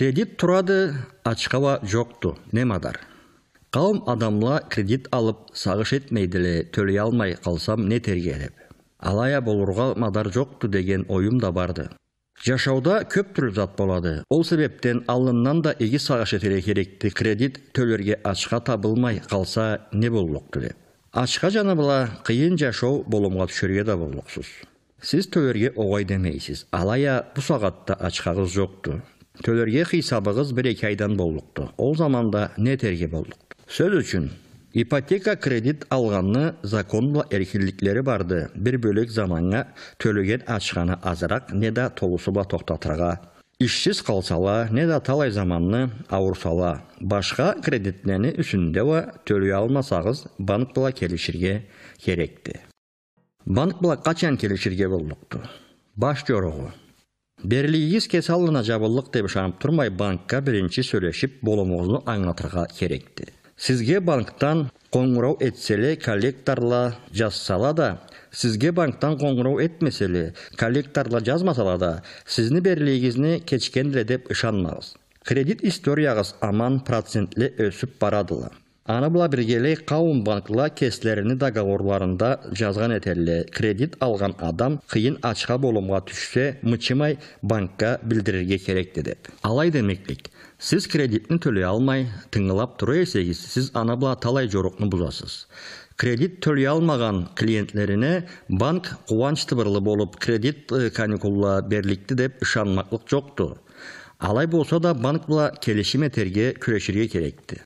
кредит турады жоқты, не мадар? Қалым адамла кредит алып сагыш деле төлөй алмай калсам терге деп алая болурга мадар жокту деген оюм да барды жашауда көп түрлі зат болады ол себептен алыннан да егі сағыш этеле керекти кредит төлерге ачка табылмай қалса, не болмокту деп ачка жана бұла, қиын жашоо болымға түшөргө да болмоксуз сиз төлөргө оңой демейсиз алая бұ сагатта ачқағыз жокту Төлерге қисабығыз бір екі айдан болдықты. ол заманда не терге болдықты? сөз үшін, ипотека кредит алганны закон эркиндиктери барды Бір бөлік заманға төлеген ачканы азырақ, не да ба тоқтатырға, ишсиз қалсала, не да талай заманны ауырсала башка кредитлерни үчүндө төлөй алмасагыз банк бұла келешірге керекті. банк бұла качан келиширге баш жорығы берлииске салына жабылық деп шанып тұрмай банкка бірінші сүйлөшүп боломуңузду аңлатырга керекті. Сізге банктан қоңырау этсе эле коллекторла жазсала да сізге банктан қоңырау етмеселе эле коллекторла жазмасала да сиздин кечкенділе деп ұшанмағыз. кредит историяңыз аман процентлі өсіп барадылы. Ана бұла біргелей қауым банкла кестерини жазған әтерлі этерле кредит алған адам қиын ачка болымға түшсе мычымай банкка білдірірге керек деп. Алай демеклік, Сіз кредитні төлей алмай, тыңылап тұру есегіз, сіз ана бұла талай жорықны бұзасыз. Кредит төлей алмаған клиентлеріне банк қуанш тыбырлы болып, кредит э, каникулла берлікті деп ұшанмақлық жоқты. Алай болса да банк бұла келешіме терге күрешірге керекті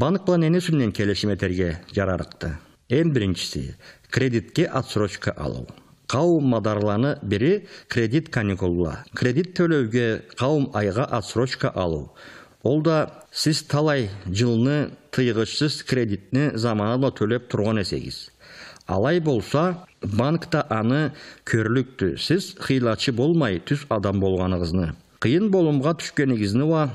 банк план эне үчүн келишим этерге жарарыкты эң биринчиси кредитке отсрочка алуу каум мадарланы бири кредит каникулла кредит төлеуге қауым айға отсрочка алу. ол сіз талай жылны тыйгычсыз кредитні заманында төлеп турган эсегиз алай болса банкта аны көрлікті. Сіз хыйлачы болмай түз адам болгонуңузну қиын болымға түшкенігізні ва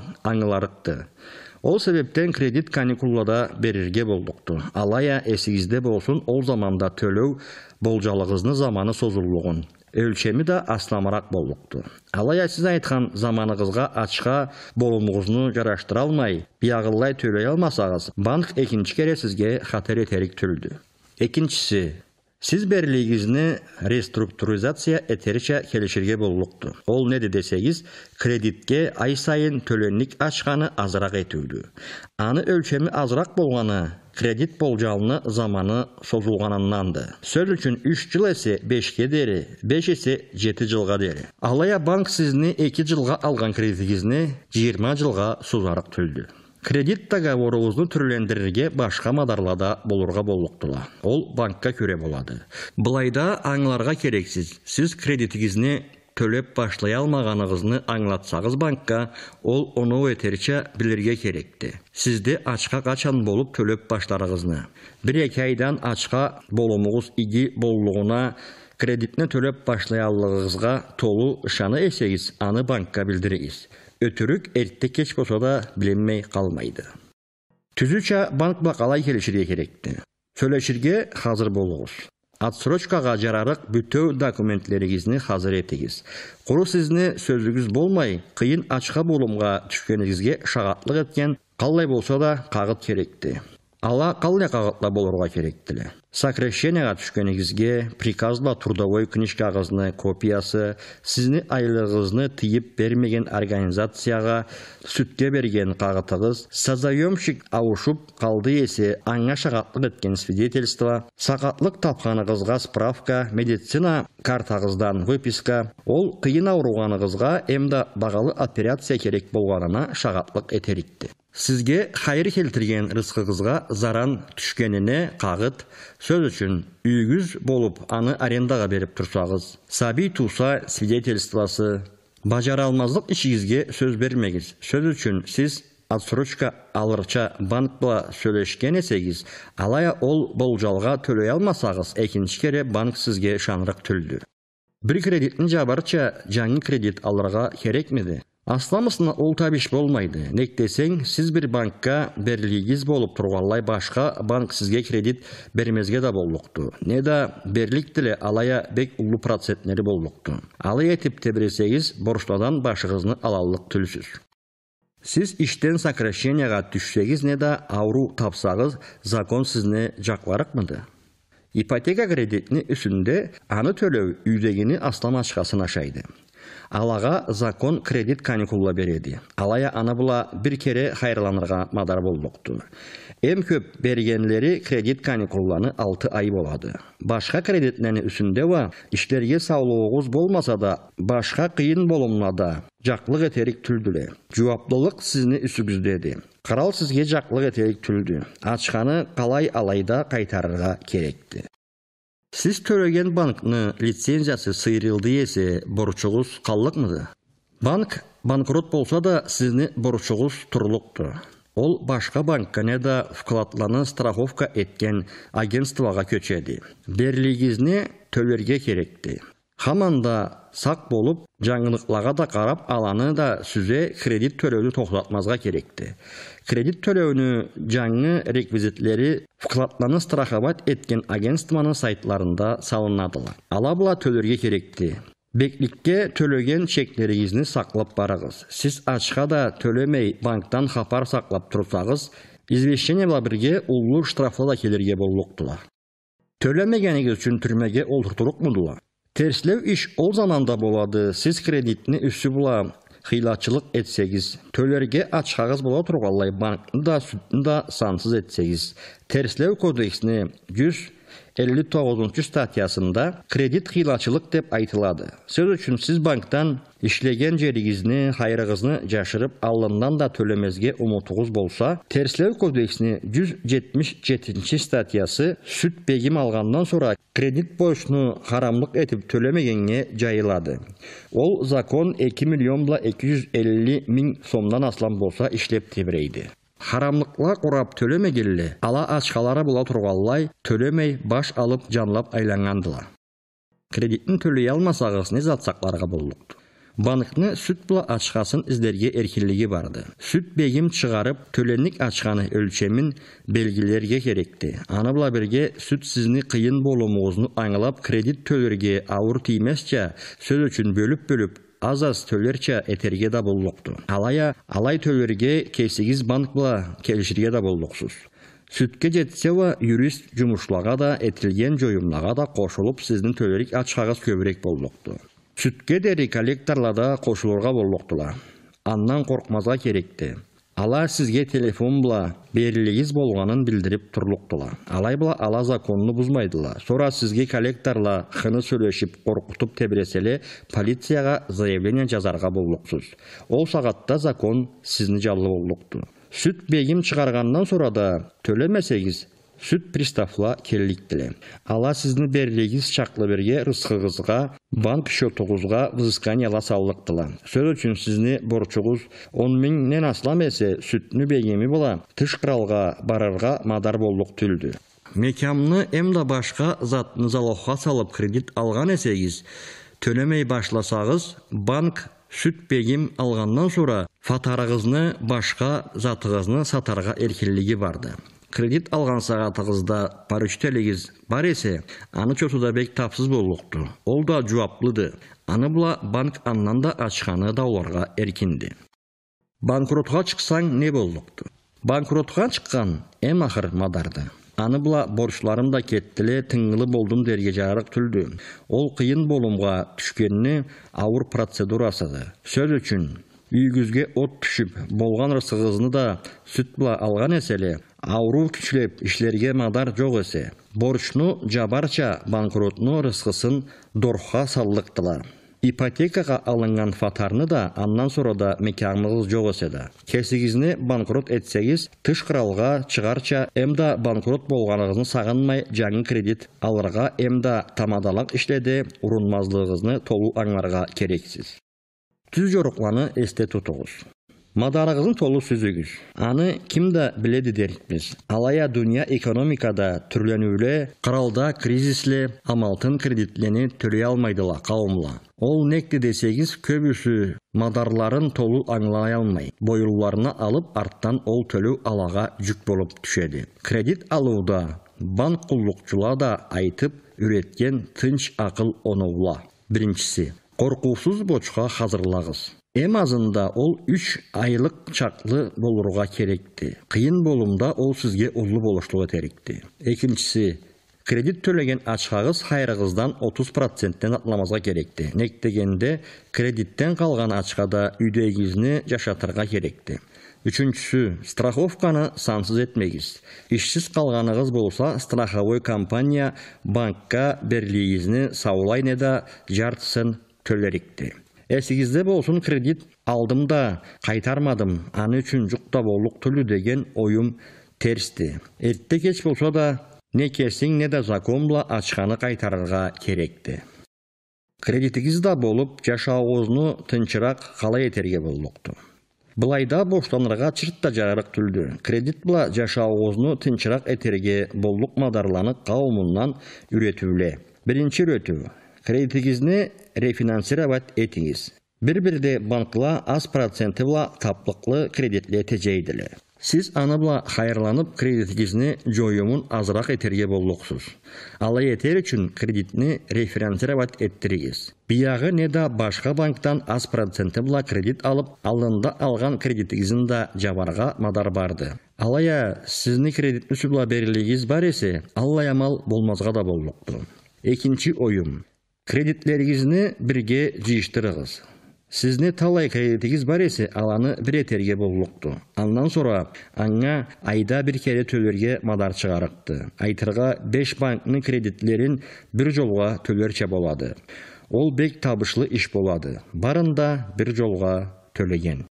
Ол себептен кредит каникулада берерге болдықты. Алая эсигизде болсын, ол заманда төліу болжалығызны заманы созулугун, өлчөмү да асламырақ болдықты. Алая сіз айтқан заманығызға ачка болымығызны жараштыра алмай, биағылай төлей алмасағыз, банк екінші кере сизге хатер этерик түлді. Сіз бәрлігізіні реструктуризация әтеріше келешерге болуықты. Ол неді десегіз, кредитке ай сайын төленік ашқаны азырақ етуді. Аны өлчемі азырақ болғаны, кредит болжалыны заманы созылғанынанды. Сөз үшін 3 жыл әсі 5 кедері, 5 әсе 7 жылға дері. Алая банк сізіні 2 жылға алған кредитігізіні 20 жылға созарық түлді кредит договорубузду түрлендірге башқа мадарлада болырға болуктула ол банкка көре болады Бұлайда аңыларға керексиз Сіз кредитігізіне төлеп башлай алмағанығызны аңлатсағыз банкка ол оны өтерче билирге керекті. Сізді ашқа қачан болып төлеп башларығызны. бір эки айдан ачка болумуңуз иги кредитіне төлеп төлөп баштаялыгыңызга толу ышаны есегіз, аны банкка білдіріңіз. Өтірік әртті кеш болса да біленмей қалмайды түзүча банкба қалай келиширге керекті. сөйлөшүрге хазыр болуңуз отсрочкага жарарық бүтеу документтериңизди қазір этиңиз куру сизни сөзүңүз болмай қиын ашқа болымға түшкенігізге шағатлық эткен қалай болса да қағыт керекті ала калай қағытла болырға керек деле сокращенияга түшкөнүңүзгө приказда трудовой книжка книжкагызны копиясы сізіні айлығызны тиіп бермеген организацияға, сүтке берген қағытығыз, сазайомшик ауышып қалды есе аңа шағатлық еткен свидетельство сақатлық тапқанығызға справка медицина картағыздан выписка ол қиын ауруғанығызға эмда бағалы операция керек болғанына шағатлық этерикти сізге қайыр келтірген рысқығызға заран түшкеніне қағыт сөз үшін үйгіз болып аны арендаға беріп тұрсағыз. саби туса свидетельствосы бажара алмазлық ішіңізге сөз бермегіз. сөз үшін сіз отсрочка алырча банкла сөйлешкен есегіз алая ол болжалға төлей алмасағыз екінші кере банк сізге шаңырақ түлді бір кредитін жабарча жаңы кредит алырға керекмеді Асламысына ол табиш болмайды Нектесен, сіз бір банкка берлигиз болып тұрғалай, башқа банк сізге кредит бермезге да боллукту не да берлик алая бек ұлы процентнері боллукту алай этип тебіресегіз, борштадан башығызны алалық түлсіз. Сіз іштен сокращенияга түшсегіз, не да ауру тапсағыз, закон жақварық мұды? ипотека кредитіні үсінде аны төлеу үйдегіні аслам ашайды Алаға закон кредит қаникулла береді алая ана бұла бір кере қайрыланырға мадар болдықты. Ем көп бергенлері кредит каникулыны 6 ай болады Башқа кредитнені үсінде ва ішлерге саулығығыз болмаса да башқа қиын болымнада, да жаклык түлділе. Жуаптылық жооптолук үсігіздеді. Қырал сізге сізге жаклык түлді. түлді, ачқаны қалай алайда қайтарырға керекті сіз төреген банкны лицензиясы сыйрылды есе қаллық мұды? банк банкрот болса да сізіні борчуңуз тұрлықты ол башқа көне да вкладланы страховка еткен агентствоға көчеді Берлігізіне төлерге керекті. Хаманда сақ болып жаңылықлаға да қарап аланы да сүзе кредит төлөөнү тоқтатмазға керекті. Кредит төлөөнү жаңы реквизитлери вкладланы страхабат еткен агентствонун сайтларында салынадыла. Ала була төлерге керекті. Бекликке төлеген чектериңизди сақлап барагыз. Сіз ачка да төлемей банктан хапар сақлап тұрсағыз, извещение бұла бирге улуу штрафы да келерге болуктула. үшін түрмеге олтыртырық олтуртулукмудула. Терслеу іш ол заманда болады. Сіз кредитіні үсі бұла қиылатшылық етсеңіз, төлерге ачқағыз бола тұрғалай банкында да сүтін да сансыз етсеңіз. Терслеу кодексіне 100 59. тогузунчу статьясында кредит кыйлачылык деп айтылады сөз үчүн сіз банктан ішлеген жериңизди хайрыңызны жашырып аллындан да төлемезге умутуңуз болса терслеу кодексинин жүз жетимиш жетинчи статьясы сүт бегим алгандан соң кредит борчуну харамдык этип төлемегенге жайылады ол закон эки миллион эки жүз элүү аслан болса иштеп тебирейди Харамлықла құрап төлеме келілі, ала ачкалары бұла тұрғалылай төлемей баш алып жанлап айланғандылар. Кредиттің төлөй алмасагыз не зат сакларга болулукту банкны сүт бұла ачкасын издерге эркинлиги барды сүт бегім шығарып, төленік ачканы өлшемін белгілерге керекті. аны бұла бірге сүт сизни кыйын аңылап кредит төлерге ауыр тийместе сөз үшін бөлүп бөлүп Азаз аз этерге да боллукту алая алай төлерге кесигиз банкла келиширге да болдықсыз. сүтке жетсеба юрист жумушлага да этилген жоюмнага да кошулуп сиздин төлөрик ачкагыз көбүрөөк боллукту сүтке дери да кошулурга болдықтыла. андан коркмазга керекти ала сізге телефон бұла берілегіз болғанын білдіріп тұрлықтыла алай бұла ала законыны бұзмайдыла Сора сізге коллекторла қыны сөйлешіп қорқытып тебіреселе полицияға заявление жазарға боллықсыз ол сағатта закон сізні жалы боллықты сүт бегім шығарғаннан сорада төлемесегіз, сүт приставла келіліктілі. Ала сізні берлегіз шақлы берге рысқығызға, банк счетуғызға взыскания ласаулықтыла. Сөз үшін сізні борчуғыз 10 миңнен аслам әсе сүтіні бегемі бола, тыш қыралға барарға мадар болдық түлді. Мекамны әмді башқа затны залоққа салып кредит алған әсегіз, төлемей башласағыз, банк сүт бегім алғаннан сұра фатарығызны башқа затығызны сатарға еркелігі барды кредит алган сагатыгызда поручителигиз бар эсе аны чогтууда бек тапсыз болукту ол да жуаплыды. аны була банк андан да ачканы да уларга эркинди банкротко чыксаң не болдықты? банкротко чыккан эм акыр мадарды аны була борчуларым да кетти эле тыңгылы болдум дерге жарык түлдү ол қиын болумга түшкеніні ауыр процедурасыды. сөз үчүн үйүңүзгө от түшүп болған ырсыгыңызды да сүт була алган эсе Ауру күчлөп ишлерге мадар жок эсе борчну жабарча банкротну рыскысын дорхка саллықтылар. ипотекага алынган фатарны да андан соро да меканыңыз жок эсе да кесигизни банкрот этсеңиз тыш кыралга чыгарча әмді банкрот болғанығызны сагынмай жаңы кредит алырга әмді тамадалак иштеди ұрынмазлығызны толуу аңларга керексиз түз жорықланы эсте тутуңуз Мадарығызын толы сүзүгүз аны кімді біледі биледи алая дүния экономикада түрлен өлі, кыралда кризисле, амалтын кредитлені төлөй алмайдыла қауымла. ол некти десеңиз көбүсү мадарларын толы аңылай алмай боюларына алып арттан ол төлөө алаға жүк болып түшеді. кредит алууда банк құллықчыла да айтып үйрөткөн тынч ақыл оновула Біріншісі. коркуусуз бочка эм азында ол 3 айлық чаклы болуруға керекти кыйын болумда ол сізге улуу болуштугу терикти экинчиси кредит төлеген ашқағыз хайрығыздан 30 проценттен атламазға керекти нектегенде кредиттен калган да үйдегізіні жашатырга керекти үчүнчүсү страховканы сансыз етмегіз. ишсиз қалғанығыз болса страховой компания банкка берлигизни да жартысын төлөрикти эсиңизде болсын кредит алдым да қайтармадым, аны үшін жұқта болық түлі деген ойым терсті. эрте кеч болсо да, не кесиң не да законла ашқаны кайтарырга керекті. кредитиңиз да болып, тынчыраак калай қалай етерге болдықты. Бұлайда боштанырға да жарык түлді. Кредит бұла жашооңузду тыншырақ етерге болдық мадарланық қауымынан үйретілі. биринчи үйрөтүү кредитиңизни рефинансировать этиңиз бир бирде банкла аз проценти бла таптыклы кредитле тежейдиле Сіз аны бла қайырланып кредитиңизни жоюмун азыраак этерге болдуксуз ала этер үчүн кредитни рефинансировать эттериңиз биягы не да башка банктан аз проценти бла кредит алып алында алған кредитиңиздин да жабарга мадар барды алая сиздин кредит бла берилигиңиз бар эсе аллай амал болмазга да болмокту экинчи оюм кредитлеріңізді бірге жиыштырығыз Сізіне талай кредитіңіз бар есе аланы етерге болуықты. Аннан сора аңа айда бір кере төлерге мадар чыгарыкты Айтырға 5 банкның кредитлерін бір жолға төлөрчө болады ол бек табышлы иш болады барында бір жолға төлеген